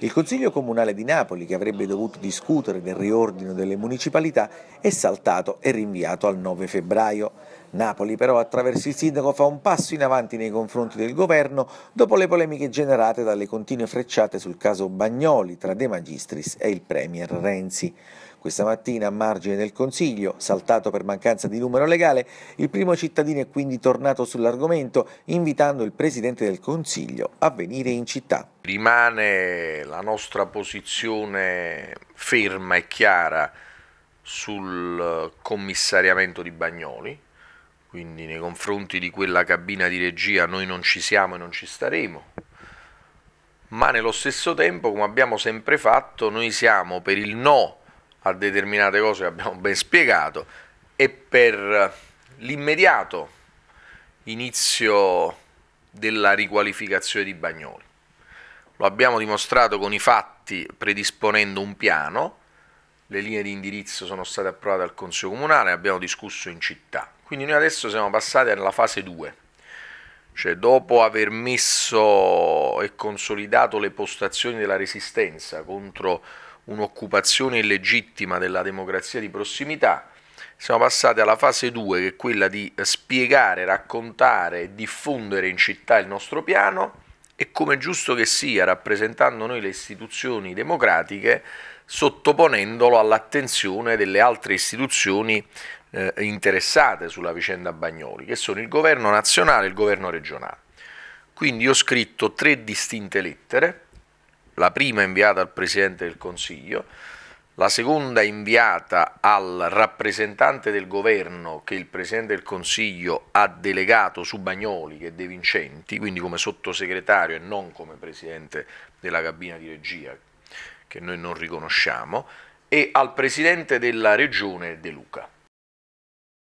Il Consiglio Comunale di Napoli, che avrebbe dovuto discutere del riordino delle municipalità, è saltato e rinviato al 9 febbraio. Napoli però attraverso il sindaco fa un passo in avanti nei confronti del governo dopo le polemiche generate dalle continue frecciate sul caso Bagnoli tra De Magistris e il premier Renzi. Questa mattina, a margine del Consiglio, saltato per mancanza di numero legale, il primo cittadino è quindi tornato sull'argomento, invitando il Presidente del Consiglio a venire in città. Rimane la nostra posizione ferma e chiara sul commissariamento di Bagnoli, quindi nei confronti di quella cabina di regia noi non ci siamo e non ci staremo, ma nello stesso tempo, come abbiamo sempre fatto, noi siamo per il no a determinate cose che abbiamo ben spiegato e per l'immediato inizio della riqualificazione di Bagnoli. Lo abbiamo dimostrato con i fatti predisponendo un piano, le linee di indirizzo sono state approvate al Consiglio Comunale, abbiamo discusso in città. Quindi noi adesso siamo passati alla fase 2, cioè dopo aver messo e consolidato le postazioni della resistenza contro un'occupazione illegittima della democrazia di prossimità, siamo passati alla fase 2 che è quella di spiegare, raccontare e diffondere in città il nostro piano e come è giusto che sia, rappresentando noi le istituzioni democratiche, sottoponendolo all'attenzione delle altre istituzioni eh, interessate sulla vicenda Bagnoli, che sono il governo nazionale e il governo regionale. Quindi ho scritto tre distinte lettere la prima inviata al Presidente del Consiglio, la seconda inviata al rappresentante del governo che il Presidente del Consiglio ha delegato su Bagnoli che è De Vincenti, quindi come sottosegretario e non come Presidente della cabina di regia, che noi non riconosciamo, e al Presidente della Regione De Luca.